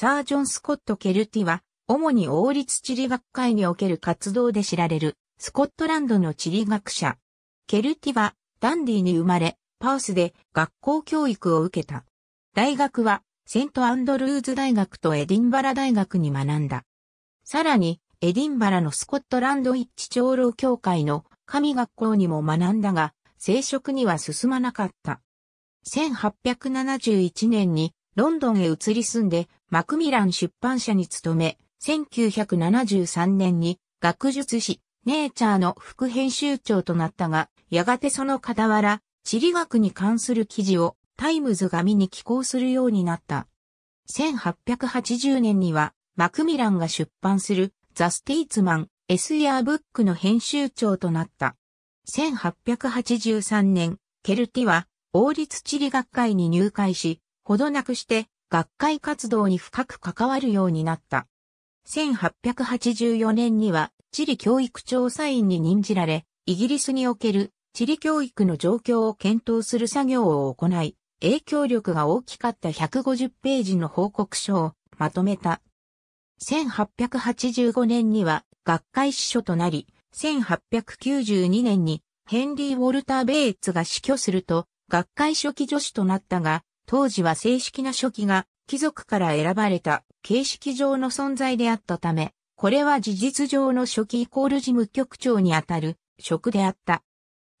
サージョン・スコット・ケルティは、主に王立地理学会における活動で知られる、スコットランドの地理学者。ケルティは、ダンディに生まれ、パースで学校教育を受けた。大学は、セントアンドルーズ大学とエディンバラ大学に学んだ。さらに、エディンバラのスコットランド一致長老協会の神学校にも学んだが、聖職には進まなかった。1871年にロンドンへ移り住んでマクミラン出版社に勤め、1973年に学術誌、ネイチャーの副編集長となったが、やがてその傍ら、地理学に関する記事をタイムズ紙に寄稿するようになった。1880年には、マクミランが出版するザ・ステイツマン、エスイヤーブックの編集長となった。1883年、ケルティは王立地理学会に入会し、ほどなくして学会活動に深く関わるようになった。1884年には地理教育調査員に任じられ、イギリスにおける地理教育の状況を検討する作業を行い、影響力が大きかった150ページの報告書をまとめた。1885年には学会司書となり、1892年にヘンリー・ウォルター・ベイツが死去すると、学会初期助手となったが、当時は正式な書記が貴族から選ばれた形式上の存在であったため、これは事実上の初期イコール事務局長にあたる職であった。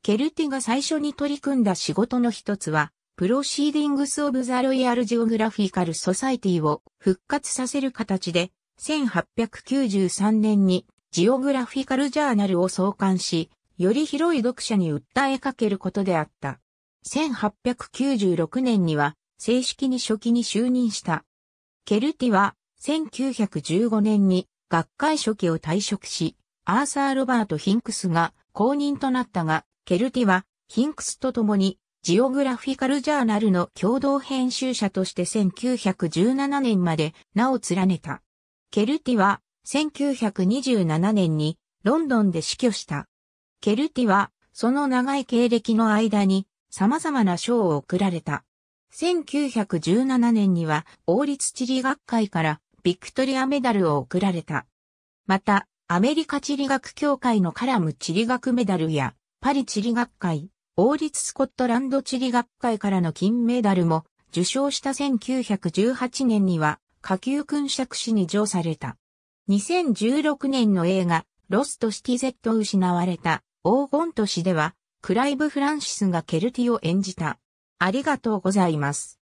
ケルティが最初に取り組んだ仕事の一つは、プロシーディングス・オブ・ザ・ロイヤル・ジオグラフィカル・ソサイティを復活させる形で、1893年にジオグラフィカル・ジャーナルを創刊し、より広い読者に訴えかけることであった。1896年には、正式に初期に就任した。ケルティは、1915年に学会初期を退職し、アーサー・ロバート・ヒンクスが公認となったが、ケルティはヒンクスと共にジオグラフィカル・ジャーナルの共同編集者として1917年まで名を連ねた。ケルティは1927年にロンドンで死去した。ケルティはその長い経歴の間に様々な賞を贈られた。1917年には王立地理学会からビクトリアメダルを贈られた。また、アメリカ地理学協会のカラム地理学メダルや、パリ地理学会、王立スコットランド地理学会からの金メダルも受賞した1918年には、下級勲爵士に上された。2016年の映画、ロストシティゼット失われた黄金都市では、クライブ・フランシスがケルティを演じた。ありがとうございます。